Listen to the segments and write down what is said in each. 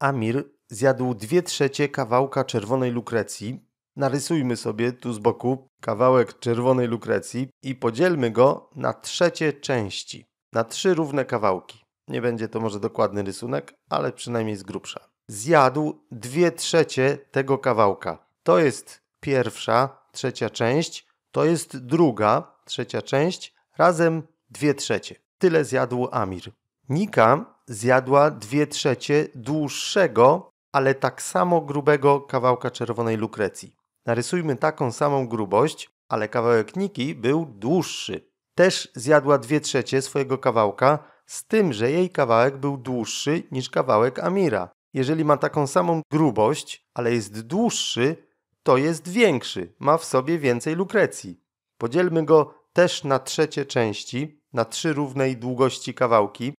Amir zjadł dwie trzecie kawałka czerwonej lukrecji. Narysujmy sobie tu z boku kawałek czerwonej lukrecji i podzielmy go na trzecie części, na trzy równe kawałki. Nie będzie to może dokładny rysunek, ale przynajmniej z grubsza. Zjadł dwie trzecie tego kawałka. To jest pierwsza, trzecia część, to jest druga, trzecia część, razem dwie trzecie. Tyle zjadł Amir. Nika zjadła dwie trzecie dłuższego, ale tak samo grubego kawałka czerwonej lukrecji. Narysujmy taką samą grubość, ale kawałek Niki był dłuższy. Też zjadła dwie trzecie swojego kawałka, z tym, że jej kawałek był dłuższy niż kawałek Amira. Jeżeli ma taką samą grubość, ale jest dłuższy, to jest większy, ma w sobie więcej lukrecji. Podzielmy go też na trzecie części, na trzy równej długości kawałki,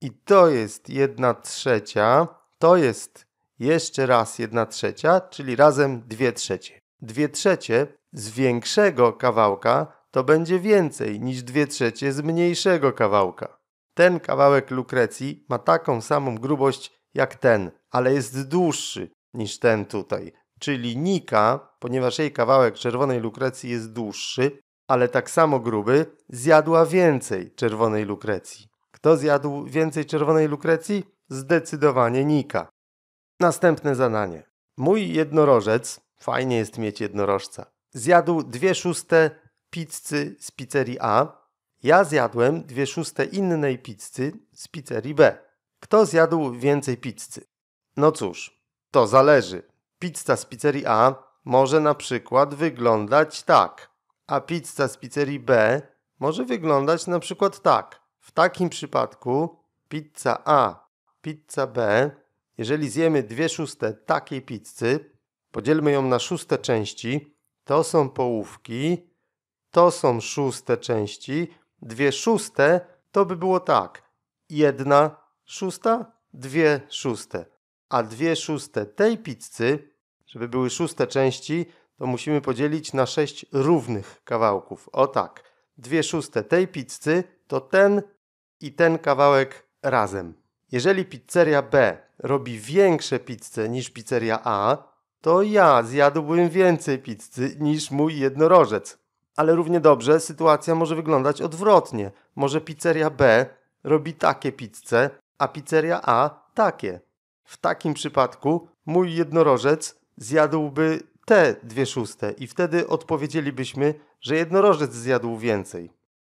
i to jest 1 trzecia, to jest jeszcze raz 1 trzecia, czyli razem 2 trzecie. 2 trzecie z większego kawałka to będzie więcej niż 2 trzecie z mniejszego kawałka. Ten kawałek lukrecji ma taką samą grubość jak ten, ale jest dłuższy niż ten tutaj. Czyli Nika, ponieważ jej kawałek czerwonej lukrecji jest dłuższy, ale tak samo gruby, zjadła więcej czerwonej lukrecji. Kto zjadł więcej czerwonej lukrecji? Zdecydowanie Nika. Następne zadanie. Mój jednorożec, fajnie jest mieć jednorożca, zjadł dwie szóste pizzy z pizzerii A. Ja zjadłem dwie szóste innej pizzy z pizzerii B. Kto zjadł więcej pizzy? No cóż, to zależy. Pizza z pizzerii A może na przykład wyglądać tak, a pizza z pizzerii B może wyglądać na przykład tak. W takim przypadku pizza A, pizza B, jeżeli zjemy dwie szóste takiej pizzy, podzielmy ją na szóste części, to są połówki, to są szóste części, dwie szóste to by było tak, jedna szósta, dwie szóste, a dwie szóste tej pizzy, żeby były szóste części, to musimy podzielić na sześć równych kawałków. O tak, dwie szóste tej pizzy to ten i ten kawałek razem. Jeżeli pizzeria B robi większe pizze niż pizzeria A, to ja zjadłbym więcej pizzy niż mój jednorożec. Ale równie dobrze sytuacja może wyglądać odwrotnie. Może pizzeria B robi takie pizze, a pizzeria A takie. W takim przypadku mój jednorożec zjadłby te dwie szóste i wtedy odpowiedzielibyśmy, że jednorożec zjadł więcej.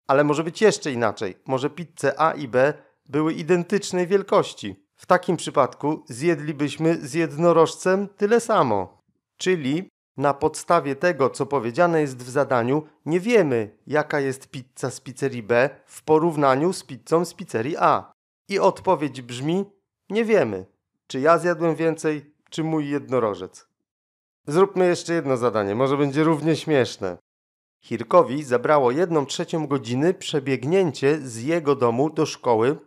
Ale może być jeszcze inaczej. Może pizze A i B były identycznej wielkości. W takim przypadku zjedlibyśmy z jednorożcem tyle samo. Czyli na podstawie tego, co powiedziane jest w zadaniu, nie wiemy, jaka jest pizza z pizzerii B w porównaniu z pizzą z pizzerii A. I odpowiedź brzmi: nie wiemy, czy ja zjadłem więcej, czy mój jednorożec. Zróbmy jeszcze jedno zadanie, może będzie równie śmieszne. Hirkowi zabrało jedną trzecią godziny przebiegnięcie z jego domu do szkoły.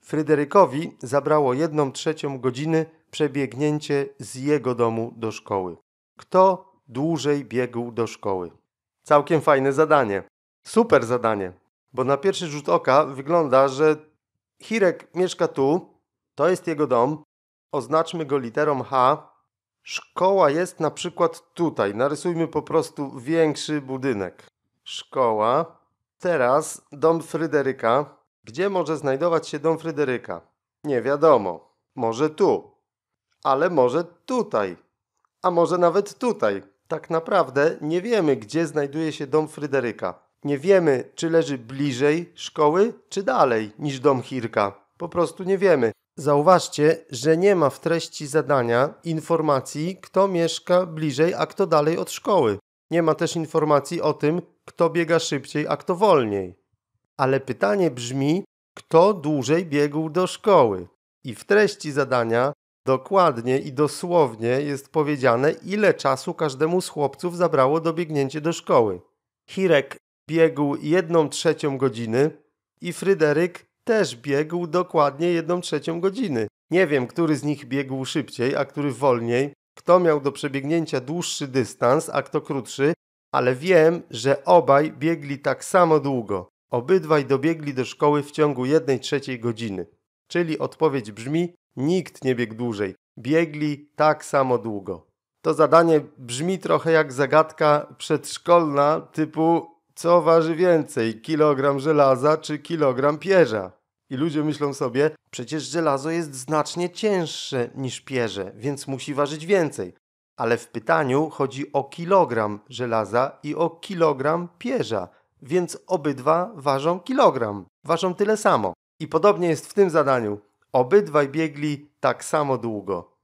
Fryderykowi zabrało jedną trzecią godziny przebiegnięcie z jego domu do szkoły. Kto dłużej biegł do szkoły? Całkiem fajne zadanie. Super zadanie. Bo na pierwszy rzut oka wygląda, że Hirek mieszka tu, to jest jego dom. Oznaczmy go literą H, Szkoła jest na przykład tutaj. Narysujmy po prostu większy budynek. Szkoła. Teraz dom Fryderyka. Gdzie może znajdować się dom Fryderyka? Nie wiadomo. Może tu. Ale może tutaj. A może nawet tutaj. Tak naprawdę nie wiemy, gdzie znajduje się dom Fryderyka. Nie wiemy, czy leży bliżej szkoły, czy dalej niż dom Hirka. Po prostu nie wiemy. Zauważcie, że nie ma w treści zadania informacji, kto mieszka bliżej, a kto dalej od szkoły. Nie ma też informacji o tym, kto biega szybciej, a kto wolniej. Ale pytanie brzmi, kto dłużej biegł do szkoły? I w treści zadania dokładnie i dosłownie jest powiedziane, ile czasu każdemu z chłopców zabrało dobiegnięcie do szkoły. Hirek biegł jedną trzecią godziny i Fryderyk też biegł dokładnie jedną trzecią godziny. Nie wiem, który z nich biegł szybciej, a który wolniej, kto miał do przebiegnięcia dłuższy dystans, a kto krótszy, ale wiem, że obaj biegli tak samo długo. Obydwaj dobiegli do szkoły w ciągu jednej trzeciej godziny. Czyli odpowiedź brzmi: nikt nie biegł dłużej. Biegli tak samo długo. To zadanie brzmi trochę jak zagadka przedszkolna typu co waży więcej, kilogram żelaza czy kilogram pierza? I ludzie myślą sobie, przecież żelazo jest znacznie cięższe niż pierze, więc musi ważyć więcej. Ale w pytaniu chodzi o kilogram żelaza i o kilogram pierza, więc obydwa ważą kilogram, ważą tyle samo. I podobnie jest w tym zadaniu. Obydwaj biegli tak samo długo.